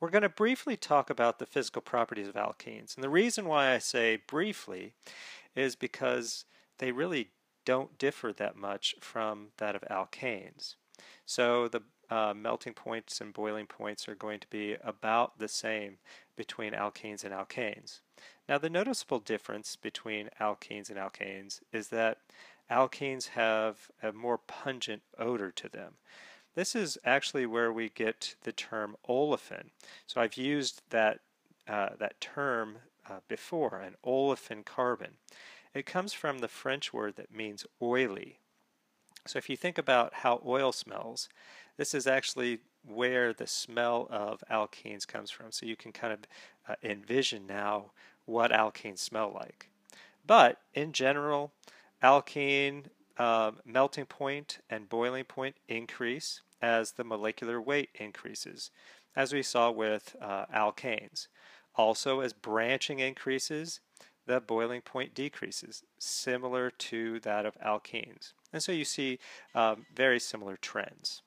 We're going to briefly talk about the physical properties of alkenes. And the reason why I say briefly is because they really don't differ that much from that of alkanes. So the uh, melting points and boiling points are going to be about the same between alkenes and alkanes. Now the noticeable difference between alkenes and alkanes is that alkenes have a more pungent odor to them. This is actually where we get the term olefin. So I've used that, uh, that term uh, before, an olefin carbon. It comes from the French word that means oily. So if you think about how oil smells, this is actually where the smell of alkenes comes from. So you can kind of uh, envision now what alkenes smell like. But in general, alkene uh, melting point and boiling point increase as the molecular weight increases, as we saw with uh, alkanes. Also, as branching increases, the boiling point decreases, similar to that of alkenes. And so you see um, very similar trends.